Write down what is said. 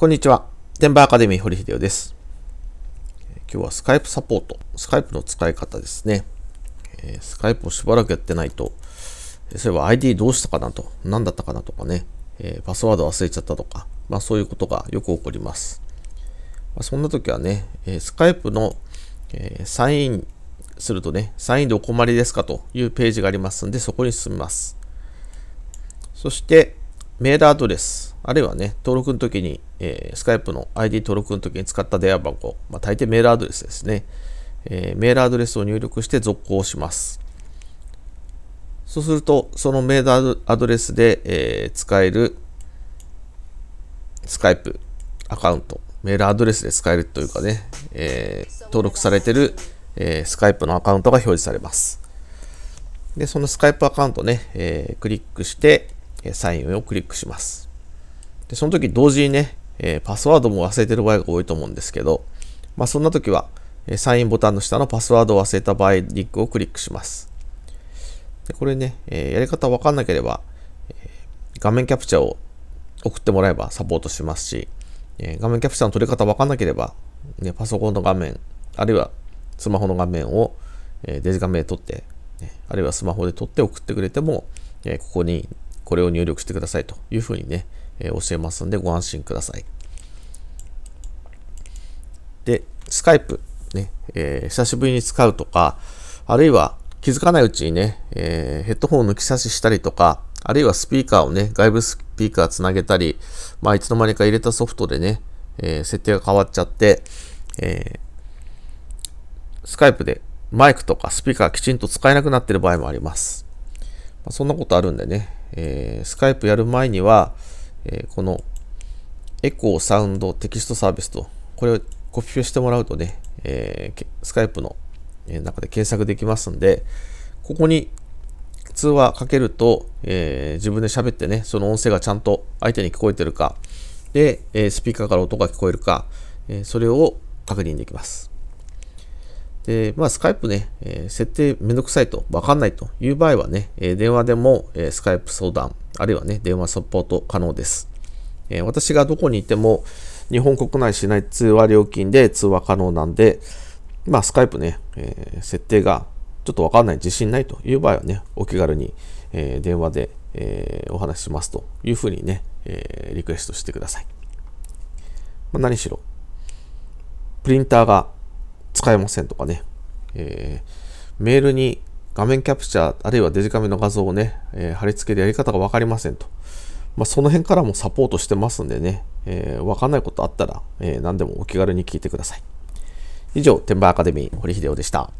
こんにちは。テンバーアカデミー堀秀夫です。今日はスカイプサポート。スカイプの使い方ですね。えー、スカイプをしばらくやってないと、そういえば ID どうしたかなと、何だったかなとかね、えー、パスワード忘れちゃったとか、まあそういうことがよく起こります。まあ、そんな時はね、えー、スカイプの、えサインするとね、サインでお困りですかというページがありますんで、そこに進みます。そして、メールアドレス、あるいはね、登録の時に、えー、スカイプの ID 登録の時に使った電話番号、まあ、大抵メールアドレスですね、えー、メールアドレスを入力して続行します。そうすると、そのメールアドレスで、えー、使えるスカイプアカウント、メールアドレスで使えるというかね、えー、登録されてる、えー、スカイプのアカウントが表示されます。で、そのスカイプアカウントね、えー、クリックして、えサインをクリックします。で、その時同時にね、えパスワードも忘れてる場合が多いと思うんですけど、まあ、そんな時は、えサインボタンの下のパスワードを忘れた場合、リンクをクリックします。で、これね、えやり方わかんなければ、え画面キャプチャーを送ってもらえばサポートしますし、え画面キャプチャーの取り方わかんなければ、ね、パソコンの画面、あるいはスマホの画面を、えデジカメで撮って、あるいはスマホで撮って送ってくれても、えここにこれを入力してくださいというふうにね、えー、教えますんでご安心ください。で、Skype、ね、えー、久しぶりに使うとか、あるいは気づかないうちにね、えー、ヘッドホンを抜き差ししたりとか、あるいはスピーカーをね、外部スピーカーつなげたり、まあ、いつの間にか入れたソフトでね、えー、設定が変わっちゃって、えー、スカイプでマイクとかスピーカーきちんと使えなくなってる場合もあります。まあ、そんなことあるんでね、えー、スカイプやる前には、えー、このエコーサウンドテキストサービスと、これをコピペしてもらうとね、えー、スカイプの中で検索できますんで、ここに通話かけると、えー、自分で喋ってね、その音声がちゃんと相手に聞こえてるか、で、えスピーカーから音が聞こえるか、えそれを確認できます。で、まあ、スカイプね、え設定めんどくさいと、わかんないという場合はね、え電話でも、えスカイプ相談、あるいはね、電話サポート可能です。え私がどこにいても、日本国内市内通話料金で通話可能なんで、まあ、スカイプね、え設定がちょっとわかんない、自信ないという場合はね、お気軽に、え電話で、えお話しますというふうにね、えリクエストしてください。まあ、何しろ、プリンターが使えませんとかね、えー、メールに画面キャプチャー、あるいはデジカメの画像をね、えー、貼り付けるやり方が分かりませんと。まあ、その辺からもサポートしてますんでね、えー、分かんないことあったら、えー、何でもお気軽に聞いてください。以上、天板アカデミー、堀秀夫でした。